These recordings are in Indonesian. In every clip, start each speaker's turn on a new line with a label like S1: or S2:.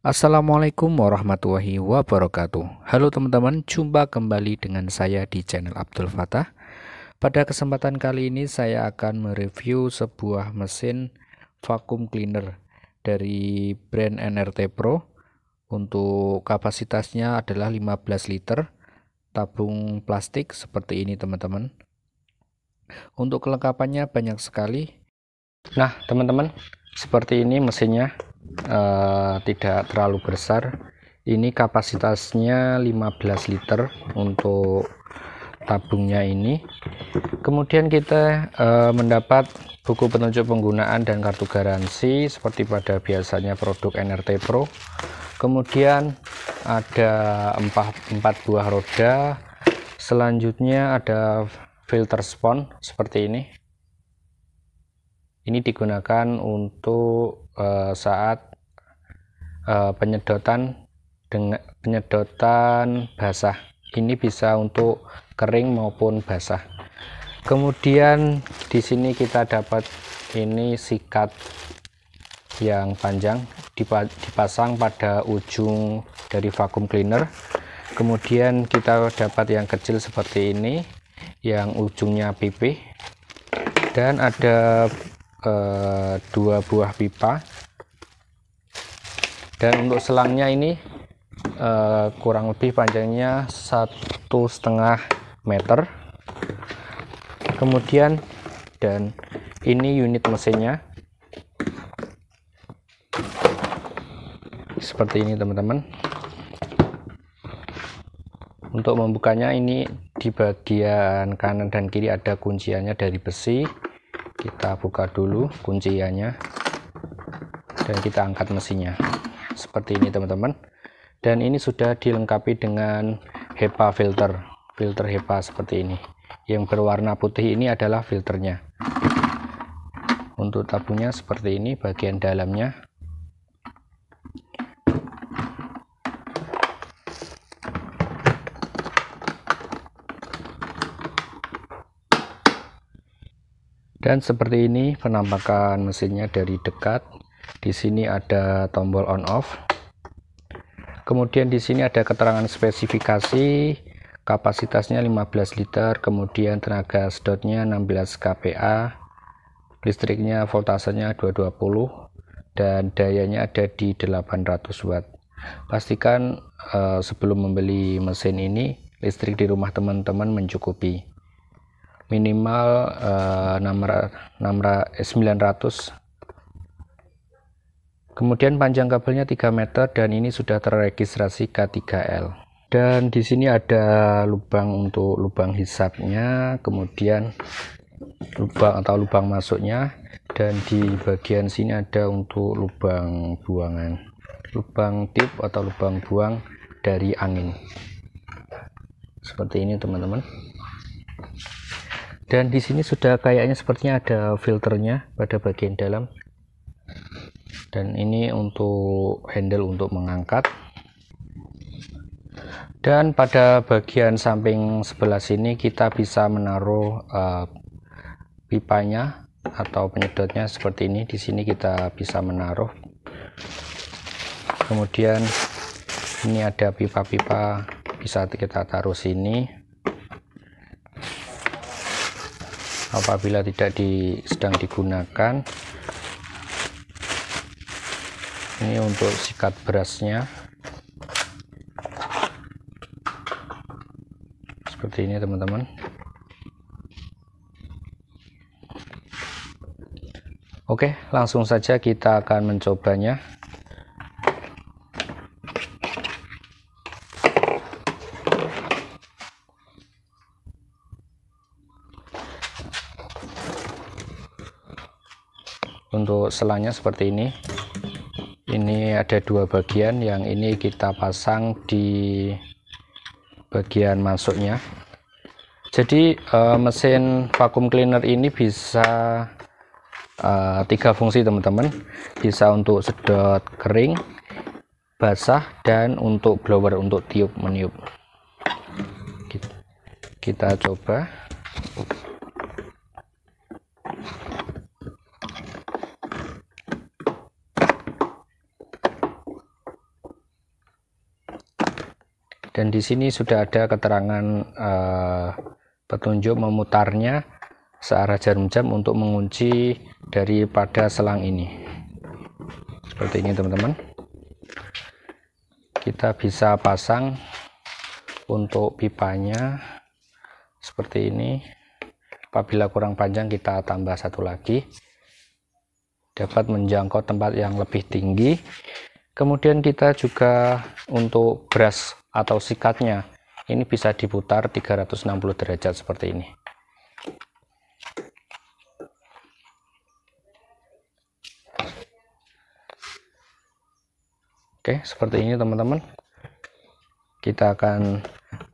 S1: Assalamualaikum warahmatullahi wabarakatuh Halo teman-teman, jumpa kembali dengan saya di channel Abdul Fatah Pada kesempatan kali ini saya akan mereview sebuah mesin vacuum cleaner dari brand NRT Pro Untuk kapasitasnya adalah 15 liter tabung plastik seperti ini teman-teman Untuk kelengkapannya banyak sekali Nah teman-teman, seperti ini mesinnya Eh, tidak terlalu besar ini kapasitasnya 15 liter untuk tabungnya ini kemudian kita uh, mendapat buku petunjuk penggunaan dan kartu garansi seperti pada biasanya produk NRT Pro kemudian ada empat, empat buah roda selanjutnya ada filter spon seperti ini ini digunakan untuk uh, saat uh, penyedotan dengan penyedotan basah. Ini bisa untuk kering maupun basah. Kemudian di sini kita dapat ini sikat yang panjang dipasang pada ujung dari vacuum cleaner. Kemudian kita dapat yang kecil seperti ini yang ujungnya pipih dan ada dua buah pipa dan untuk selangnya ini uh, kurang lebih panjangnya satu setengah meter kemudian dan ini unit mesinnya seperti ini teman-teman untuk membukanya ini di bagian kanan dan kiri ada kunciannya dari besi kita buka dulu kunciannya dan kita angkat mesinnya seperti ini teman-teman dan ini sudah dilengkapi dengan HEPA filter filter HEPA seperti ini yang berwarna putih ini adalah filternya untuk tabungnya seperti ini bagian dalamnya dan seperti ini penampakan mesinnya dari dekat di sini ada tombol on off kemudian di sini ada keterangan spesifikasi kapasitasnya 15 liter kemudian tenaga sedotnya 16 kPa listriknya voltasenya 220 dan dayanya ada di 800 watt pastikan eh, sebelum membeli mesin ini listrik di rumah teman-teman mencukupi minimal uh, 600, 900 kemudian panjang kabelnya 3 meter dan ini sudah terregistrasi K3L dan di sini ada lubang untuk lubang hisapnya kemudian lubang atau lubang masuknya dan di bagian sini ada untuk lubang buangan lubang tip atau lubang buang dari angin seperti ini teman-teman dan di sini sudah kayaknya sepertinya ada filternya pada bagian dalam dan ini untuk handle untuk mengangkat dan pada bagian samping sebelah sini kita bisa menaruh uh, pipanya atau penyedotnya seperti ini di sini kita bisa menaruh kemudian ini ada pipa-pipa bisa kita taruh sini apabila tidak di, sedang digunakan ini untuk sikat berasnya seperti ini teman-teman oke langsung saja kita akan mencobanya untuk selangnya seperti ini ini ada dua bagian yang ini kita pasang di bagian masuknya jadi uh, mesin vacuum cleaner ini bisa uh, tiga fungsi teman-teman bisa untuk sedot kering basah dan untuk blower untuk tiup meniup kita coba dan di sini sudah ada keterangan uh, petunjuk memutarnya searah jarum jam untuk mengunci daripada selang ini seperti ini teman-teman kita bisa pasang untuk pipanya seperti ini apabila kurang panjang kita tambah satu lagi dapat menjangkau tempat yang lebih tinggi kemudian kita juga untuk brush atau sikatnya ini bisa diputar 360 derajat seperti ini Oke seperti ini teman-teman kita akan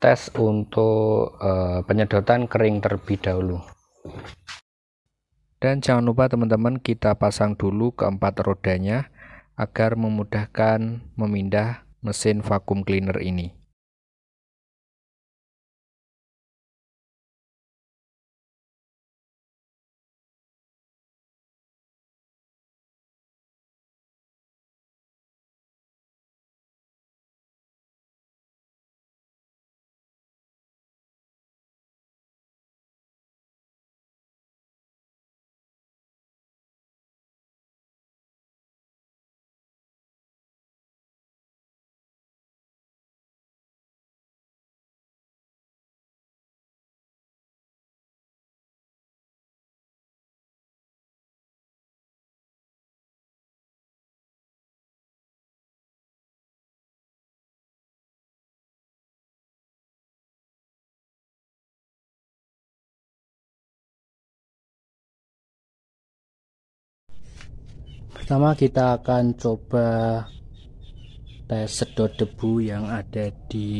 S1: tes untuk uh, penyedotan kering terlebih dahulu dan jangan lupa teman-teman kita pasang dulu keempat rodanya agar memudahkan memindah mesin vakum cleaner ini. Pertama kita akan coba tes sedot debu yang ada di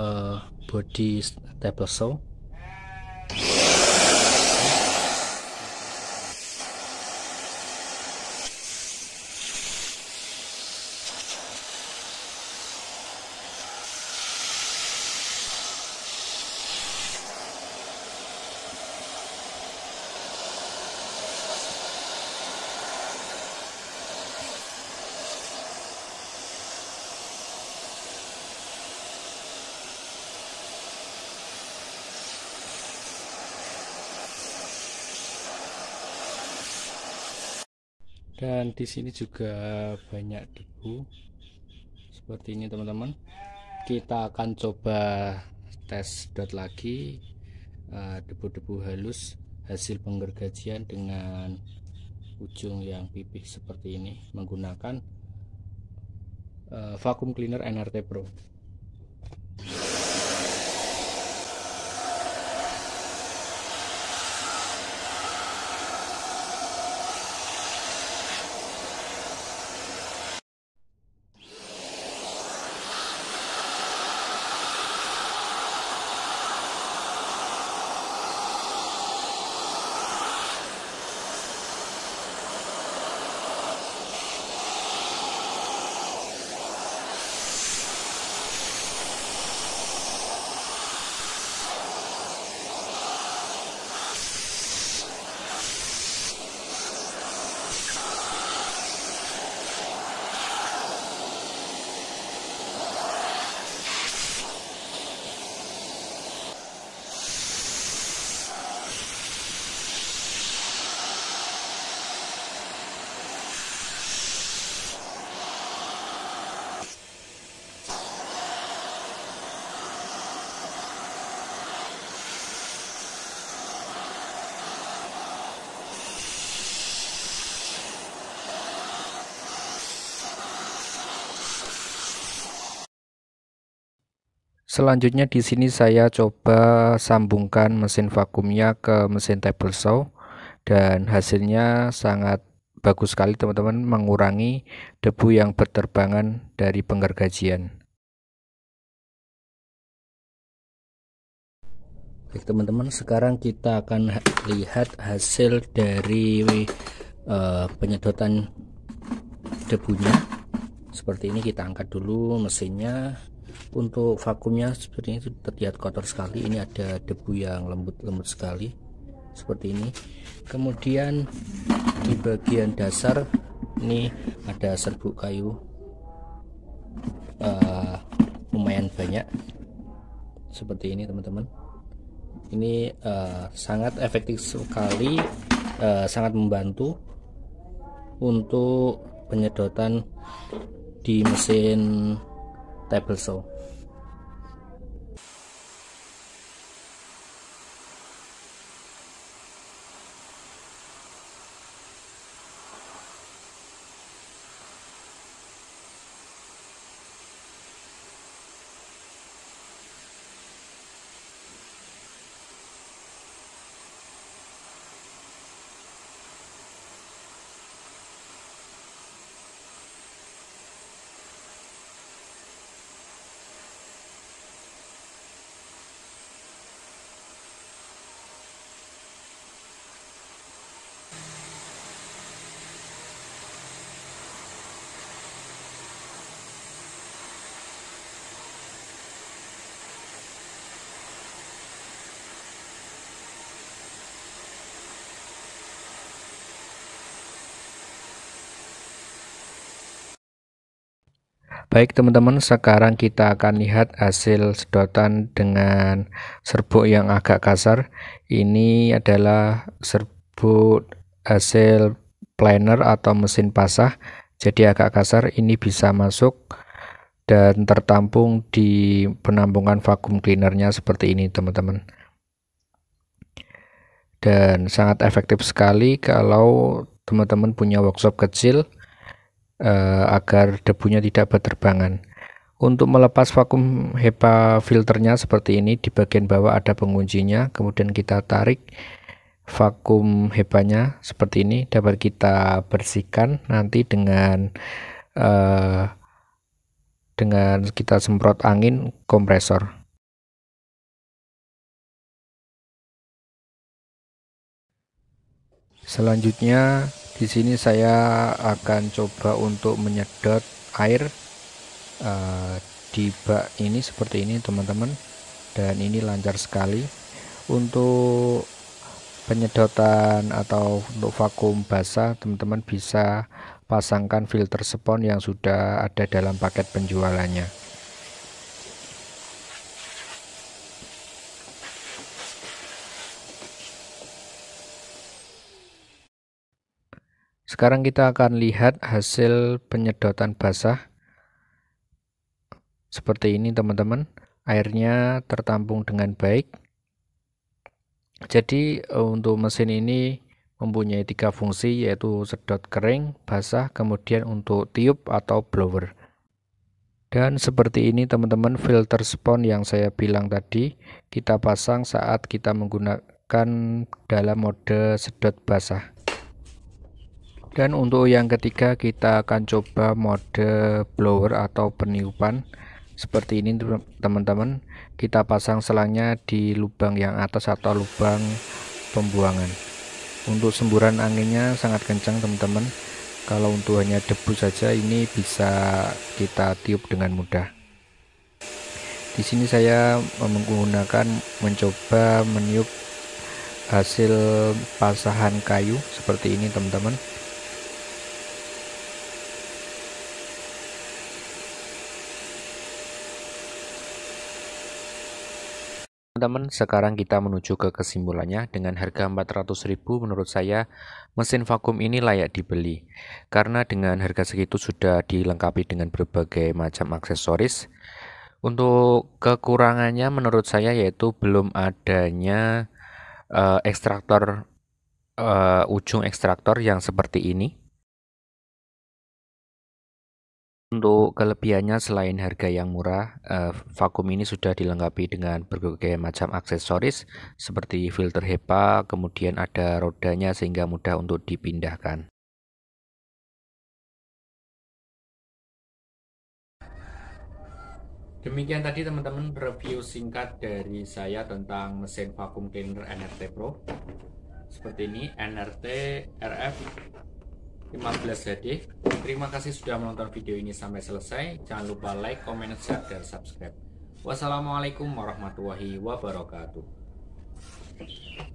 S1: uh, body table saw. dan di sini juga banyak debu seperti ini teman-teman kita akan coba tes dot lagi eh, debu-debu halus hasil penggergajian dengan ujung yang pipih seperti ini menggunakan uh, eh, vacuum cleaner NRT Pro Selanjutnya di sini saya coba sambungkan mesin vakumnya ke mesin table saw dan hasilnya sangat bagus sekali teman-teman mengurangi debu yang berterbangan dari penggergajian. Baik teman-teman, sekarang kita akan lihat hasil dari uh, penyedotan debunya. Seperti ini kita angkat dulu mesinnya untuk vakumnya sepertinya itu terlihat kotor sekali ini ada debu yang lembut-lembut sekali seperti ini kemudian di bagian dasar ini ada serbuk kayu uh, lumayan banyak seperti ini teman-teman ini uh, sangat efektif sekali uh, sangat membantu untuk penyedotan di mesin table saw Baik teman-teman, sekarang kita akan lihat hasil sedotan dengan serbuk yang agak kasar. Ini adalah serbuk hasil planer atau mesin pasah. Jadi agak kasar, ini bisa masuk dan tertampung di penampungan vakum cleanernya seperti ini teman-teman. Dan sangat efektif sekali kalau teman-teman punya workshop kecil eh, agar debunya tidak berterbangan. Untuk melepas vakum HEPA filternya seperti ini, di bagian bawah ada penguncinya, kemudian kita tarik vakum HEPA-nya seperti ini, dapat kita bersihkan nanti dengan eh, dengan kita semprot angin kompresor. Selanjutnya di sini saya akan coba untuk menyedot air uh, di bak ini seperti ini teman-teman dan ini lancar sekali untuk penyedotan atau untuk vakum basah teman-teman bisa pasangkan filter spon yang sudah ada dalam paket penjualannya Sekarang kita akan lihat hasil penyedotan basah. Seperti ini teman-teman, airnya tertampung dengan baik. Jadi eh, untuk mesin ini mempunyai tiga fungsi yaitu sedot kering, basah, kemudian untuk tiup atau blower. Dan seperti ini teman-teman filter spon yang saya bilang tadi kita pasang saat kita menggunakan dalam mode sedot basah dan untuk yang ketiga kita akan coba mode blower atau peniupan seperti ini teman-teman kita pasang selangnya di lubang yang atas atau lubang pembuangan untuk semburan anginnya sangat kencang teman-teman kalau untuk hanya debu saja ini bisa kita tiup dengan mudah di sini saya menggunakan mencoba meniup hasil pasahan kayu seperti ini teman-teman teman-teman, sekarang kita menuju ke kesimpulannya. Dengan harga 400.000 menurut saya mesin vakum ini layak dibeli. Karena dengan harga segitu sudah dilengkapi dengan berbagai macam aksesoris. Untuk kekurangannya menurut saya yaitu belum adanya uh, ekstraktor uh, ujung ekstraktor yang seperti ini Untuk kelebihannya selain harga yang murah, eh, vakum ini sudah dilengkapi dengan berbagai macam aksesoris seperti filter HEPA, kemudian ada rodanya sehingga mudah untuk dipindahkan. Demikian tadi teman-teman review singkat dari saya tentang mesin vakum cleaner NRT Pro. Seperti ini NRT RF 15 letih. Terima kasih sudah menonton video ini sampai selesai. Jangan lupa like, comment, share, dan subscribe. Wassalamualaikum warahmatullahi wabarakatuh.